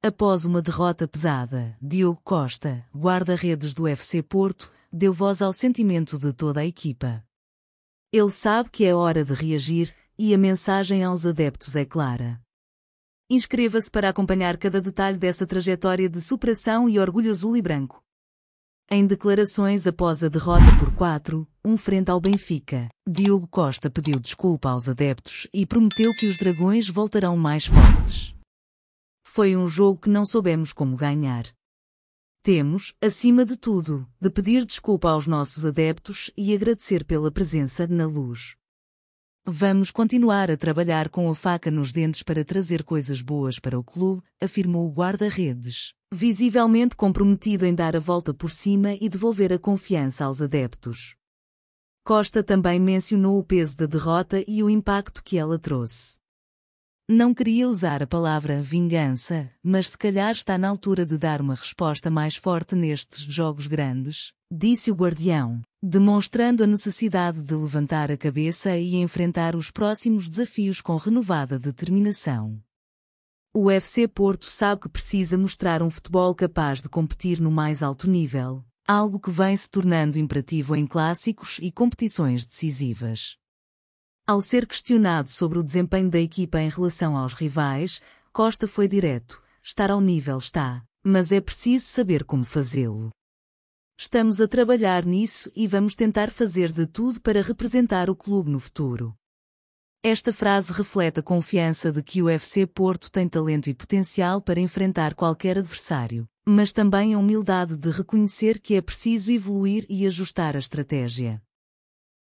Após uma derrota pesada, Diogo Costa, guarda-redes do FC Porto, deu voz ao sentimento de toda a equipa. Ele sabe que é hora de reagir e a mensagem aos adeptos é clara. Inscreva-se para acompanhar cada detalhe dessa trajetória de superação e orgulho azul e branco. Em declarações após a derrota por 4, um frente ao Benfica, Diogo Costa pediu desculpa aos adeptos e prometeu que os dragões voltarão mais fortes. Foi um jogo que não soubemos como ganhar. Temos, acima de tudo, de pedir desculpa aos nossos adeptos e agradecer pela presença na luz. Vamos continuar a trabalhar com a faca nos dentes para trazer coisas boas para o clube, afirmou o guarda-redes, visivelmente comprometido em dar a volta por cima e devolver a confiança aos adeptos. Costa também mencionou o peso da derrota e o impacto que ela trouxe. Não queria usar a palavra vingança, mas se calhar está na altura de dar uma resposta mais forte nestes jogos grandes, disse o guardião, demonstrando a necessidade de levantar a cabeça e enfrentar os próximos desafios com renovada determinação. O FC Porto sabe que precisa mostrar um futebol capaz de competir no mais alto nível, algo que vem se tornando imperativo em clássicos e competições decisivas. Ao ser questionado sobre o desempenho da equipa em relação aos rivais, Costa foi direto: estar ao nível está, mas é preciso saber como fazê-lo. Estamos a trabalhar nisso e vamos tentar fazer de tudo para representar o clube no futuro. Esta frase reflete a confiança de que o FC Porto tem talento e potencial para enfrentar qualquer adversário, mas também a humildade de reconhecer que é preciso evoluir e ajustar a estratégia.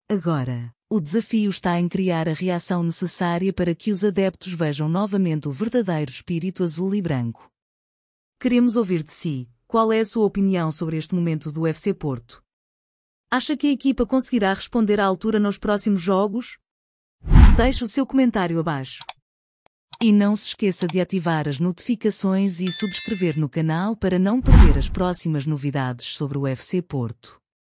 Agora, o desafio está em criar a reação necessária para que os adeptos vejam novamente o verdadeiro espírito azul e branco. Queremos ouvir de si, qual é a sua opinião sobre este momento do FC Porto? Acha que a equipa conseguirá responder à altura nos próximos jogos? Deixe o seu comentário abaixo. E não se esqueça de ativar as notificações e subscrever no canal para não perder as próximas novidades sobre o FC Porto.